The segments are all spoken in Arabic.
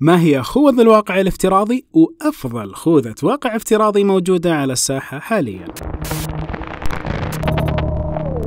ما هي خوذ الواقع الافتراضي وأفضل خوذة واقع افتراضي موجودة على الساحة حالياً؟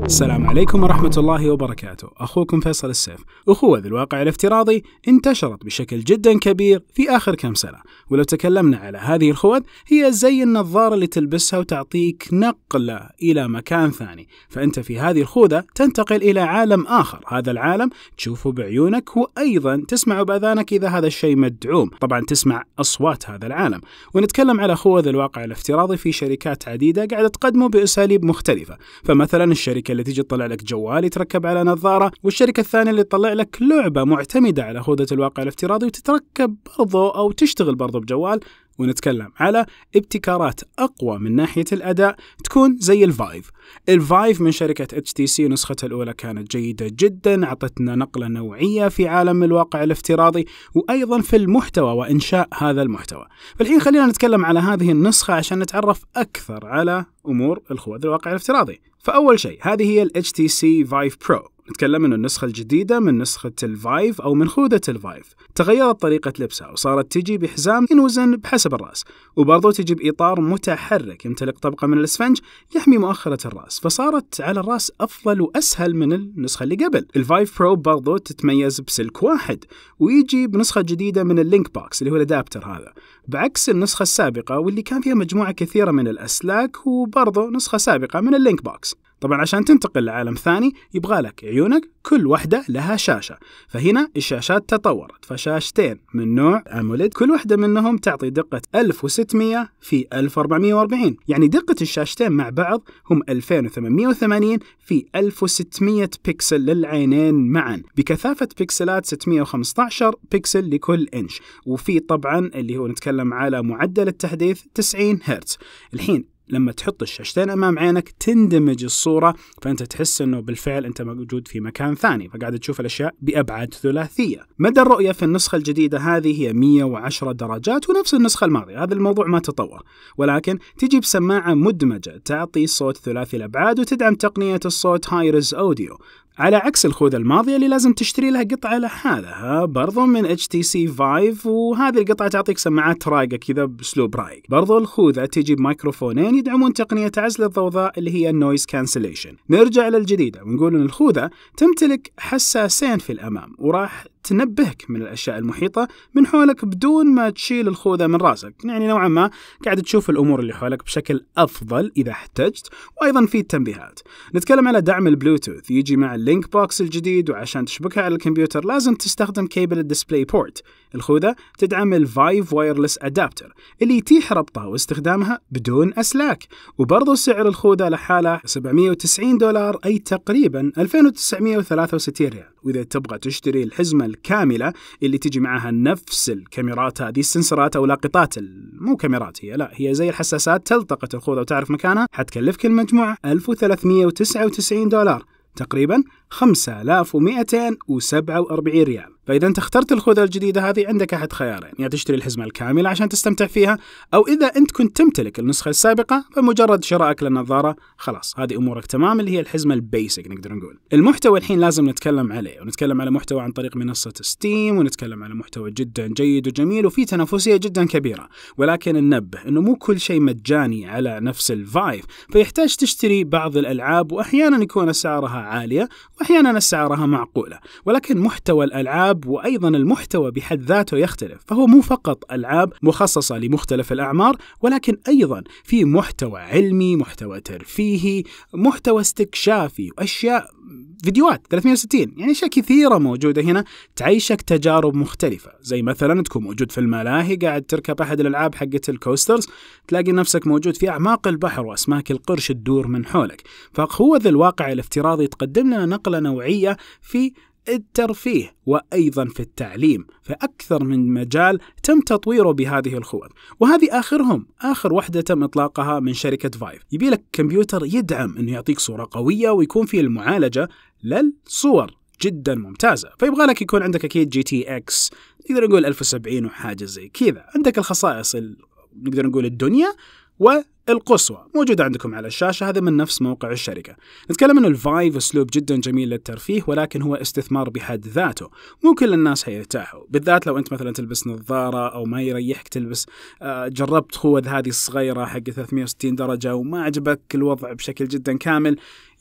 السلام عليكم ورحمة الله وبركاته، أخوكم فيصل السيف، أخوة ذي الواقع الافتراضي انتشرت بشكل جدا كبير في آخر كم سنة، ولو تكلمنا على هذه الخوذ هي زي النظارة اللي تلبسها وتعطيك نقلة إلى مكان ثاني، فأنت في هذه الخوذة تنتقل إلى عالم آخر، هذا العالم تشوفه بعيونك وأيضا تسمع بأذانك إذا هذا الشيء مدعوم، طبعا تسمع أصوات هذا العالم، ونتكلم على خوذ الواقع الافتراضي في شركات عديدة قاعدة تقدمه بأساليب مختلفة، فمثلا الشركة الشركه اللي تجي تطلع لك جوال يتركب على نظاره والشركه الثانيه اللي تطلع لك لعبه معتمده على هوده الواقع الافتراضي وتتركب برضو او تشتغل برضو بجوال ونتكلم على ابتكارات اقوى من ناحيه الاداء تكون زي الفايف. الفايف من شركه اتش تي سي نسختها الاولى كانت جيده جدا، اعطتنا نقله نوعيه في عالم الواقع الافتراضي وايضا في المحتوى وانشاء هذا المحتوى. فالحين خلينا نتكلم على هذه النسخه عشان نتعرف اكثر على امور الخوذ الواقع الافتراضي. فأول شيء هذه هي ال HTC Vive Pro نتكلم انه النسخة الجديدة من نسخة الفايف او من خوذة الفايف تغيرت طريقة لبسها وصارت تجي بحزام ينوزن بحسب الرأس وبرضه تجي بإطار متحرك يمتلك طبقة من الاسفنج يحمي مؤخرة الرأس فصارت على الرأس أفضل وأسهل من النسخة اللي قبل الفايف برو برضه تتميز بسلك واحد ويجي بنسخة جديدة من اللينك بوكس اللي هو الأدابتر هذا بعكس النسخة السابقة واللي كان فيها مجموعة كثيرة من الأسلاك وبرضه نسخة سابقة من اللينك بوكس طبعا عشان تنتقل لعالم ثاني يبغى لك عيونك كل واحدة لها شاشة فهنا الشاشات تطورت فشاشتين من نوع أموليد كل واحدة منهم تعطي دقة 1600 في 1440 يعني دقة الشاشتين مع بعض هم 2880 في 1600 بكسل للعينين معا بكثافة بكسلات 615 بكسل لكل إنش وفي طبعا اللي هو نتكلم على معدل التحديث 90 هرتز الحين لما تحط الشاشتين امام عينك تندمج الصوره فانت تحس انه بالفعل انت موجود في مكان ثاني فقاعد تشوف الاشياء بابعاد ثلاثيه. مدى الرؤيه في النسخه الجديده هذه هي 110 درجات ونفس النسخه الماضيه، هذا الموضوع ما تطور، ولكن تجي بسماعه مدمجه تعطي صوت ثلاثي الابعاد وتدعم تقنيه الصوت هايرز اوديو، على عكس الخوذة الماضية اللي لازم تشتري لها قطعة لحالها برضو من اتش تي سي فايف وهذه القطعة تعطيك سماعات رايقة كذا باسلوب رايق برضو الخوذة تجي بميكروفونين يدعمون تقنية عزل الضوضاء اللي هي النويز كانسليشن نرجع للجديدة ونقول ان الخوذة تمتلك حساسين في الامام وراح تنبهك من الاشياء المحيطه من حولك بدون ما تشيل الخوذه من راسك، يعني نوعا ما قاعد تشوف الامور اللي حولك بشكل افضل اذا احتجت، وايضا في تنبيهات. نتكلم على دعم البلوتوث يجي مع اللي اللينك بوكس الجديد وعشان تشبكها على الكمبيوتر لازم تستخدم كيبل الديسبلاي بورت الخوذة تدعم الفايف وايرلس أدابتر اللي يتيح ربطها واستخدامها بدون أسلاك وبرضو سعر الخوذة لحالها 790 دولار أي تقريبا 2963 ريال وإذا تبغى تشتري الحزمة الكاملة اللي تجي معها نفس الكاميرات هذه السنسرات أو لاقطات مو كاميرات هي لا هي زي الحساسات تلتقط الخوذة وتعرف مكانها حتكلفك المجموعة 1399 دولار تقريبا 5247 ريال فاذا انت اخترت الخوذه الجديده هذه عندك احد خيارين يا يعني تشتري الحزمه الكامله عشان تستمتع فيها او اذا انت كنت تمتلك النسخه السابقه فمجرد شرائك للنظاره خلاص هذه امورك تمام اللي هي الحزمه البيسك نقدر نقول المحتوى الحين لازم نتكلم عليه ونتكلم على محتوى عن طريق منصه ستيم ونتكلم على محتوى جدا جيد وجميل وفي تنافسيه جدا كبيره ولكن ننبه انه مو كل شيء مجاني على نفس الفايف فيحتاج تشتري بعض الالعاب واحيانا يكون اسعارها عاليه واحيانا اسعارها معقوله ولكن محتوى الالعاب الألعاب وأيضا المحتوى بحد ذاته يختلف فهو مو فقط ألعاب مخصصة لمختلف الأعمار ولكن أيضا في محتوى علمي محتوى ترفيهي محتوى استكشافي وأشياء فيديوهات 360 يعني اشياء كثيره موجوده هنا تعيشك تجارب مختلفه زي مثلا تكون موجود في الملاهي قاعد تركب احد الالعاب حقت الكوسترز تلاقي نفسك موجود في اعماق البحر واسماك القرش تدور من حولك فهو ذا الواقع الافتراضي تقدم لنا نقله نوعيه في الترفيه وايضا في التعليم فاكثر من مجال تم تطويره بهذه الخوذ وهذه اخرهم اخر وحده تم اطلاقها من شركه فايف يبي لك كمبيوتر يدعم انه يعطيك صوره قويه ويكون فيه المعالجه للصور جدا ممتازه فيبغى لك يكون عندك اكيد جي تي اكس نقدر نقول 1070 وحاجه زي كذا عندك الخصائص نقدر نقول الدنيا و القصوى موجودة عندكم على الشاشة هذا من نفس موقع الشركة نتكلم أن الفايف أسلوب جدا جميل للترفيه ولكن هو استثمار بحد ذاته مو كل الناس حيرتاحوا بالذات لو أنت مثلا تلبس نظارة أو ما يريحك تلبس آه، جربت خوذ هذه الصغيرة حق 360 درجة وما عجبك الوضع بشكل جدا كامل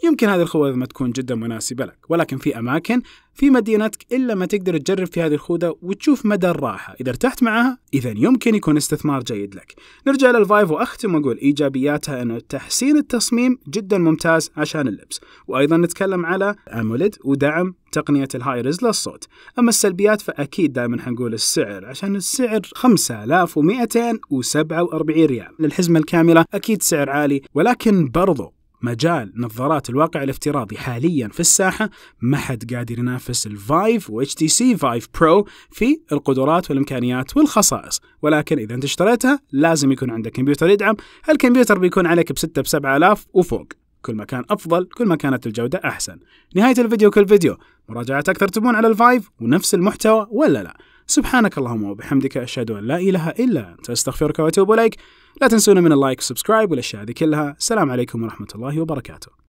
يمكن هذه الخوذ ما تكون جدا مناسبة لك ولكن في أماكن في مدينتك إلا ما تقدر تجرب في هذه الخوذة وتشوف مدى الراحة إذا ارتحت معها إذا يمكن يكون استثمار جيد لك نرجع للفايف وأختم وأقول إيجابياتها أنه تحسين التصميم جدا ممتاز عشان اللبس وأيضا نتكلم على اموليد ودعم تقنية الهاي ريز للصوت أما السلبيات فأكيد دائما حنقول السعر عشان السعر 5247 ريال للحزمة الكاملة أكيد سعر عالي ولكن برضو مجال نظارات الواقع الافتراضي حاليا في الساحة ما حد قادر ينافس الفايف و تي سي فايف برو في القدرات والإمكانيات والخصائص ولكن إذا أنت اشتريتها لازم يكون عندك كمبيوتر يدعم الكمبيوتر بيكون عليك بستة بسبعة آلاف وفوق كل ما كان أفضل كل ما كانت الجودة أحسن نهاية الفيديو كل فيديو مراجعة أكثر تبون على الفايف ونفس المحتوى ولا لا سبحانك اللهم وبحمدك أشهد أن لا إله إلا أنت أستغفرك وأتوب إليك لا تنسونا من اللايك والسبسكرايب والاشياء هذه كلها السلام عليكم ورحمه الله وبركاته